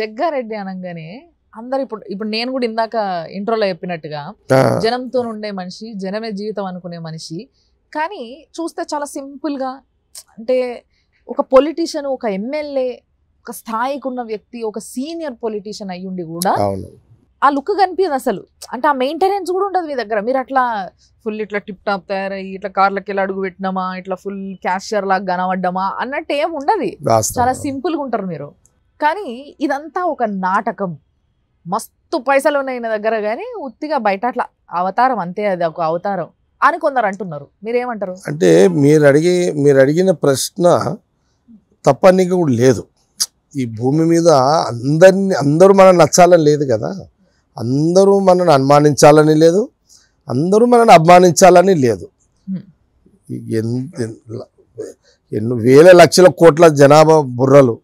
జగ్గారెడ్డి అనగానే అందరు ఇప్పుడు ఇప్పుడు నేను కూడా ఇందాక ఇంట్రోలో చెప్పినట్టుగా జనంతో ఉండే మనిషి జనమే జీవితం అనుకునే మనిషి కానీ చూస్తే చాలా సింపుల్గా అంటే ఒక పొలిటీషియన్ ఒక ఎమ్మెల్యే ఒక స్థాయికి ఉన్న వ్యక్తి ఒక సీనియర్ పొలిటీషియన్ అయ్యుండి కూడా ఆ లుక్ కనిపించదు అసలు అంటే ఆ మెయింటెనెన్స్ కూడా ఉండదు మీ దగ్గర మీరు అట్లా ఫుల్ ఇట్లా టిప్ టాప్ తయారయ్యి ఇట్లా కార్లకి వెళ్ళి అడుగు పెట్టినామా ఇట్లా ఫుల్ క్యాషియర్ లాగా కనబడ్డామా అన్నట్టు ఏం ఉండదు చాలా సింపుల్గా ఉంటారు మీరు కానీ ఇదంతా ఒక నాటకం మస్తు పైసలు ఉన్నాయి నా దగ్గర కానీ ఉత్తిగా బయట అట్లా అవతారం అంతే అది ఒక అవతారం అని కొందరు అంటున్నారు మీరేమంటారు అంటే మీరు అడిగే మీరు అడిగిన ప్రశ్న తప్పనికి కూడా లేదు ఈ భూమి మీద అందరిని అందరూ మనం నచ్చాలని లేదు కదా అందరూ మనల్ని అనుమానించాలని లేదు అందరూ మనల్ని అభిమానించాలని లేదు ఎన్ని వేల లక్షల కోట్ల జనాభా బుర్రలు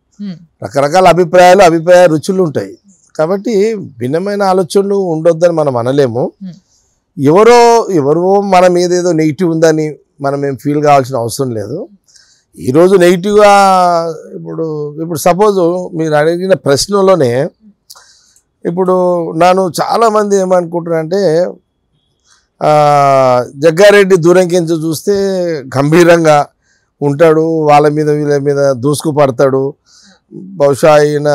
రకరకాల అభిప్రాయాలు అభిప్రాయ రుచులు ఉంటాయి కాబట్టి భిన్నమైన ఆలోచనలు ఉండొద్దని మనం అనలేము ఎవరో ఎవరో మన మీద ఏదో నెగిటివ్ ఉందని మనం ఏం ఫీల్ కావాల్సిన అవసరం లేదు ఈరోజు నెగిటివ్గా ఇప్పుడు ఇప్పుడు సపోజ్ మీరు అడిగిన ప్రశ్నలోనే ఇప్పుడు నన్ను చాలామంది ఏమనుకుంటున్నారంటే జగ్గారెడ్డి దూరంకించి చూస్తే గంభీరంగా ఉంటాడు వాళ్ళ మీద వీళ్ళ మీద దూసుకుపడతాడు బహుశా ఈయన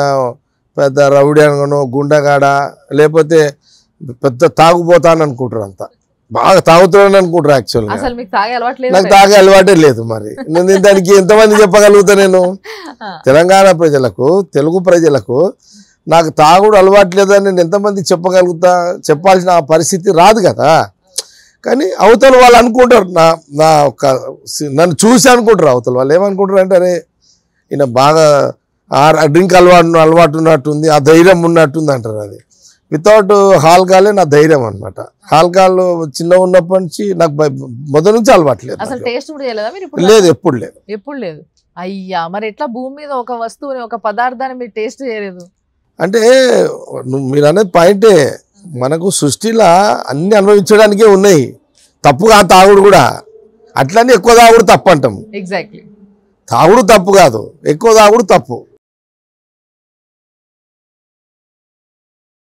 పెద్ద రౌడీ అనగాను గుండగాడ లేకపోతే పెద్ద తాగుపోతాను అనుకుంటారు అంతా బాగా తాగుతున్నాను అనుకుంటారు యాక్చువల్గా నాకు తాగే అలవాటే లేదు మరి నేను దానికి ఎంతమంది చెప్పగలుగుతా నేను తెలంగాణ ప్రజలకు తెలుగు ప్రజలకు నాకు తాగుడు అలవాటు లేదని నేను ఎంతమంది చెప్పగలుగుతా చెప్పాల్సిన పరిస్థితి రాదు కదా కానీ అవతల వాళ్ళు అనుకుంటారు నా నా ఒక నన్ను చూసి అనుకుంటారు అవతల వాళ్ళు ఏమనుకుంటారు అంటే అరే ఈయన బాగా ఆ డ్రింక్ అలవాటు అలవాటు ఉన్నట్టుంది ఆ ధైర్యం ఉన్నట్టుంది అంటారు అది వితౌట్ ఆల్కహాలే నా ధైర్యం అనమాట ఆల్కహాల్ చిన్న ఉన్నప్పటి నుంచి నాకు మొదటి నుంచి అలవాట్లేదు అసలు టేస్ట్ కూడా లేదు ఎప్పుడు లేదు ఎప్పుడు లేదు అయ్యా మరి ఎట్లా భూమి మీద ఒక వస్తువుని ఒక పదార్థాన్ని మీరు టేస్ట్ చేయలేదు అంటే మీరు అనేది పాయింటే మనకు సృష్టిలా అన్ని అనుభవించడానికే ఉన్నాయి తప్పు కాదు తాగుడు కూడా అట్లనే ఎక్కువ తాగుడు తప్పు అంటాం ఎగ్జాక్ట్లీ తాగుడు తప్పు కాదు ఎక్కువ తాగుడు తప్పు